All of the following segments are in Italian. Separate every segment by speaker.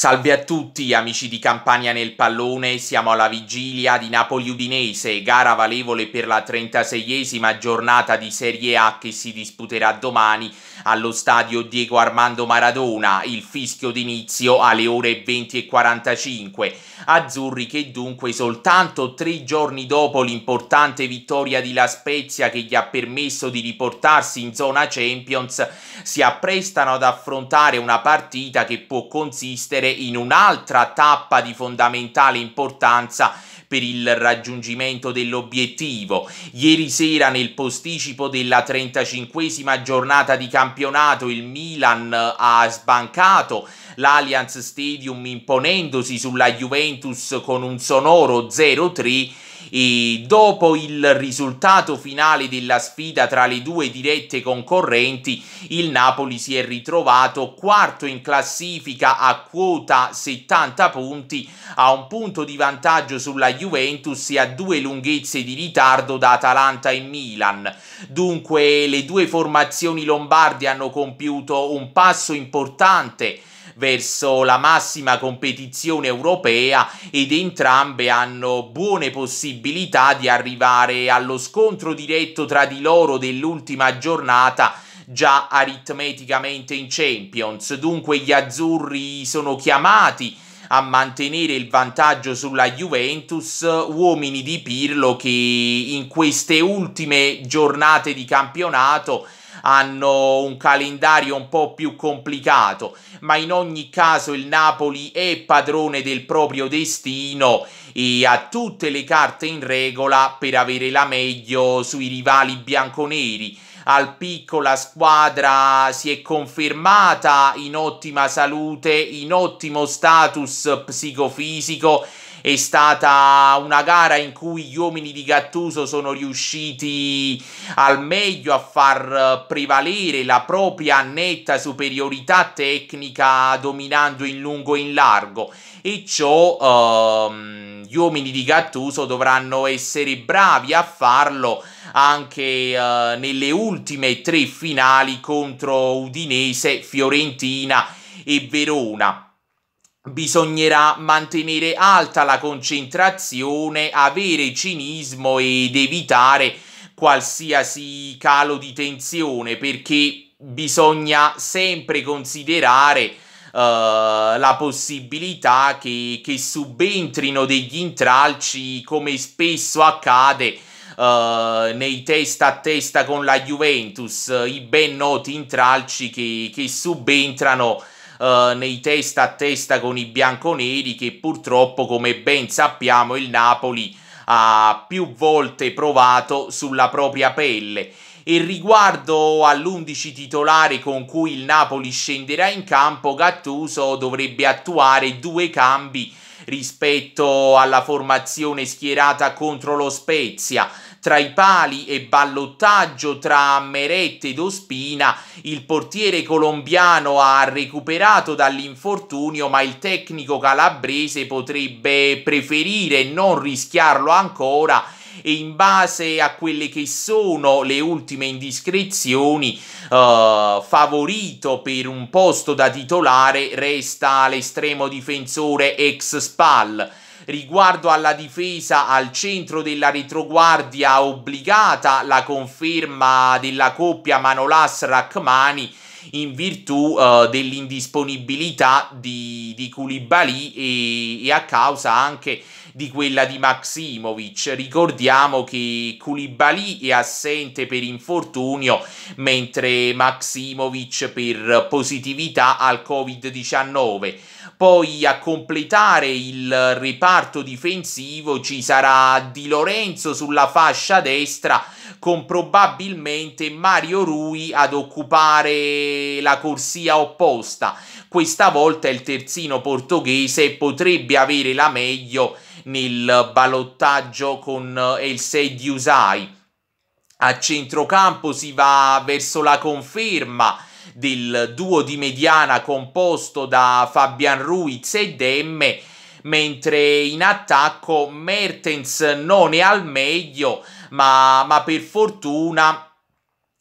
Speaker 1: Salve a tutti amici di Campania nel pallone, siamo alla vigilia di Napoli-Udinese, gara valevole per la 36esima giornata di Serie A che si disputerà domani allo stadio Diego Armando Maradona, il fischio d'inizio alle ore 20.45. Azzurri che dunque soltanto tre giorni dopo l'importante vittoria di La Spezia che gli ha permesso di riportarsi in zona Champions si apprestano ad affrontare una partita che può consistere riuscire in un'altra tappa di fondamentale importanza per il raggiungimento dell'obiettivo. Ieri sera nel posticipo della 35esima giornata di campionato il Milan ha sbancato l'Allianz Stadium imponendosi sulla Juventus con un sonoro 0-3 e dopo il risultato finale della sfida tra le due dirette concorrenti, il Napoli si è ritrovato quarto in classifica a quota 70 punti, a un punto di vantaggio sulla Juventus e a due lunghezze di ritardo da Atalanta e Milan. Dunque le due formazioni lombarde hanno compiuto un passo importante verso la massima competizione europea ed entrambe hanno buone possibilità di arrivare allo scontro diretto tra di loro dell'ultima giornata già aritmeticamente in Champions. Dunque gli azzurri sono chiamati a mantenere il vantaggio sulla Juventus, uomini di Pirlo che in queste ultime giornate di campionato hanno un calendario un po' più complicato, ma in ogni caso il Napoli è padrone del proprio destino e ha tutte le carte in regola per avere la meglio sui rivali bianconeri. Al piccola squadra si è confermata in ottima salute, in ottimo status psicofisico è stata una gara in cui gli uomini di Gattuso sono riusciti al meglio a far prevalere la propria netta superiorità tecnica dominando in lungo e in largo e ciò ehm, gli uomini di Gattuso dovranno essere bravi a farlo anche eh, nelle ultime tre finali contro Udinese, Fiorentina e Verona bisognerà mantenere alta la concentrazione, avere cinismo ed evitare qualsiasi calo di tensione perché bisogna sempre considerare uh, la possibilità che, che, subentrino degli intralci come spesso accade uh, nei testa a testa con la Juventus, i ben noti intralci che, che subentrano eh, nei testa a testa con i bianconeri che purtroppo come ben sappiamo il Napoli ha più volte provato sulla propria pelle e riguardo all'11 titolare con cui il Napoli scenderà in campo, Gattuso dovrebbe attuare due cambi rispetto alla formazione schierata contro lo Spezia tra i pali e ballottaggio tra Merette ed Ospina, il portiere colombiano ha recuperato dall'infortunio ma il tecnico calabrese potrebbe preferire non rischiarlo ancora e in base a quelle che sono le ultime indiscrezioni eh, favorito per un posto da titolare resta l'estremo difensore ex Spal. Riguardo alla difesa al centro della retroguardia obbligata la conferma della coppia Manolas Rachmani in virtù uh, dell'indisponibilità di, di Koulibaly e, e a causa anche di quella di Maximovic. Ricordiamo che Koulibaly è assente per infortunio, mentre Maximovic per positività al Covid-19. Poi a completare il reparto difensivo ci sarà Di Lorenzo sulla fascia destra con probabilmente Mario Rui ad occupare la corsia opposta. Questa volta il terzino portoghese potrebbe avere la meglio nel ballottaggio con El eh, di Usai. A centrocampo si va verso la conferma del duo di mediana composto da Fabian Ruiz e Demme, mentre in attacco Mertens non è al meglio, ma, ma per fortuna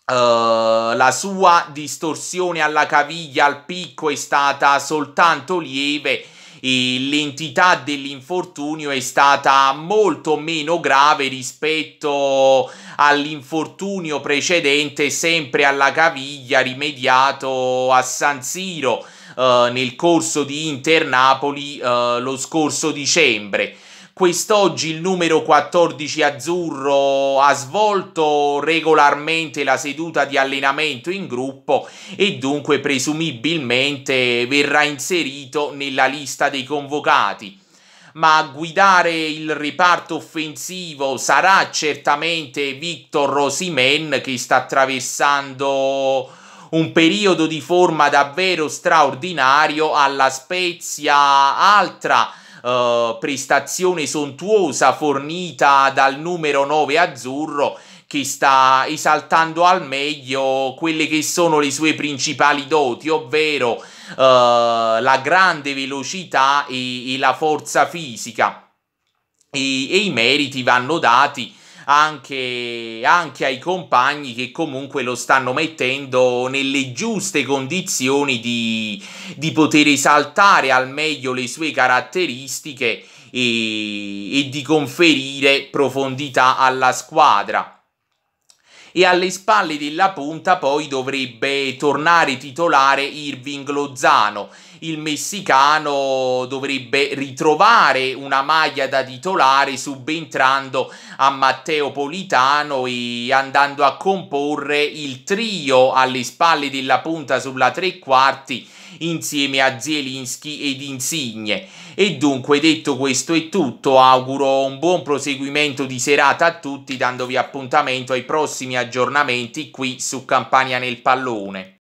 Speaker 1: Uh, la sua distorsione alla caviglia, al picco è stata soltanto lieve e l'entità dell'infortunio è stata molto meno grave rispetto all'infortunio precedente sempre alla caviglia rimediato a San Siro uh, nel corso di Inter Napoli uh, lo scorso dicembre. Quest'oggi il numero 14 azzurro ha svolto regolarmente la seduta di allenamento in gruppo e dunque presumibilmente verrà inserito nella lista dei convocati. Ma a guidare il reparto offensivo sarà certamente Victor Rosimen che sta attraversando un periodo di forma davvero straordinario alla Spezia, altra eh, prestazione sontuosa fornita dal numero 9 azzurro che sta esaltando al meglio quelle che sono le sue principali doti, ovvero eh, la grande velocità e, e la forza fisica. E, e, i meriti vanno dati anche, anche ai compagni che comunque lo stanno mettendo nelle giuste condizioni di, di poter esaltare al meglio le sue caratteristiche e, e di conferire profondità alla squadra e alle spalle della punta poi dovrebbe tornare titolare Irving Lozano il messicano dovrebbe ritrovare una maglia da titolare subentrando a Matteo Politano e andando a comporre il trio alle spalle della punta sulla tre quarti insieme a Zielinski ed Insigne. E dunque detto questo è tutto, auguro un buon proseguimento di serata a tutti dandovi appuntamento ai prossimi aggiornamenti qui su Campania nel pallone.